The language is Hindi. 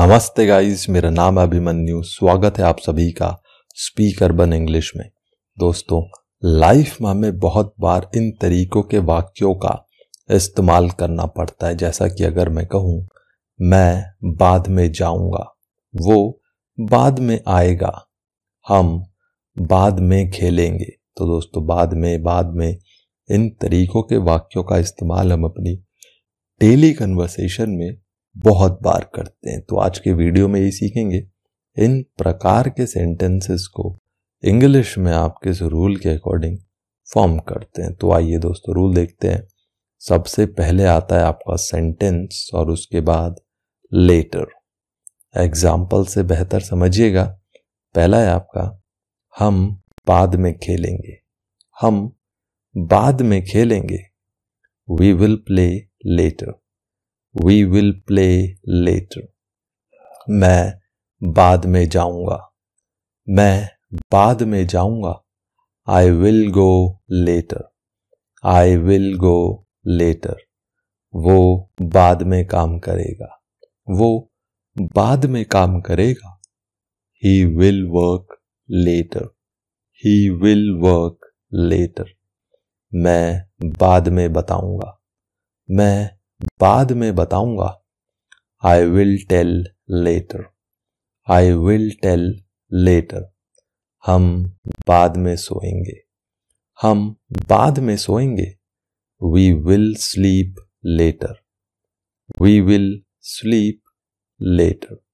नमस्ते गाइस मेरा नाम है अभिमन्यु स्वागत है आप सभी का स्पीकर बन इंग्लिश में दोस्तों लाइफ में हमें बहुत बार इन तरीकों के वाक्यों का इस्तेमाल करना पड़ता है जैसा कि अगर मैं कहूँ मैं बाद में जाऊँगा वो बाद में आएगा हम बाद में खेलेंगे तो दोस्तों बाद में बाद में इन तरीकों के वाक्यों का इस्तेमाल हम अपनी डेली कन्वर्सेशन में बहुत बार करते हैं तो आज के वीडियो में यही सीखेंगे इन प्रकार के सेंटेंसेस को इंग्लिश में आप किस रूल के अकॉर्डिंग फॉर्म करते हैं तो आइए दोस्तों रूल देखते हैं सबसे पहले आता है आपका सेंटेंस और उसके बाद लेटर एग्जाम्पल से बेहतर समझिएगा पहला है आपका हम बाद में खेलेंगे हम बाद में खेलेंगे we will play later we will play later मैं बाद में जाऊंगा मैं बाद में जाऊंगा I will go later I will go later वो बाद में काम करेगा वो बाद में काम करेगा he will work later he will work later मैं बाद में बताऊंगा मैं बाद में बताऊंगा I will tell later I will tell later हम बाद में सोएंगे हम बाद में सोएंगे we will sleep later we will sleep letter